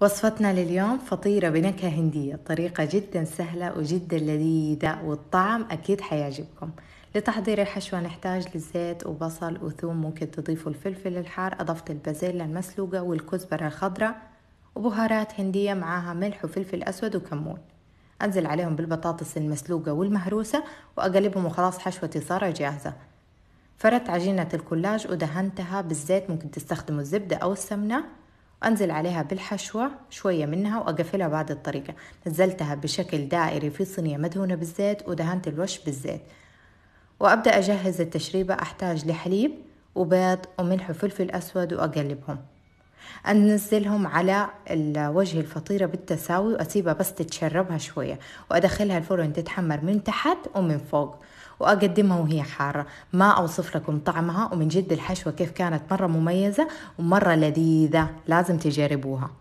وصفتنا لليوم فطيرة بنكهة هندية طريقة جدا سهلة وجدا لذيذة والطعم أكيد حيعجبكم لتحضير الحشوة نحتاج للزيت وبصل وثوم ممكن تضيفوا الفلفل الحار أضفت البازيلا المسلوقة والكزبرة الخضراء وبهارات هندية معاها ملح وفلفل أسود وكمون أنزل عليهم بالبطاطس المسلوقة والمهروسة وأقلبهم وخلاص حشوتي صارت جاهزة فردت عجينة الكولاج ودهنتها بالزيت ممكن تستخدموا الزبدة أو السمنة أنزل عليها بالحشوة شوية منها وأقفلها بعد الطريقة نزلتها بشكل دائري في صينية مدهونة بالزيت ودهنت الوش بالزيت وأبدأ أجهز التشريبة أحتاج لحليب وبيض وملح وفلفل أسود وأقلبهم انزلهم على وجه الفطيره بالتساوي واسيبها بس تتشربها شويه وادخلها الفرن تتحمر من تحت ومن فوق واقدمها وهي حاره ما اوصف لكم طعمها ومن جد الحشوه كيف كانت مره مميزه ومره لذيذه لازم تجربوها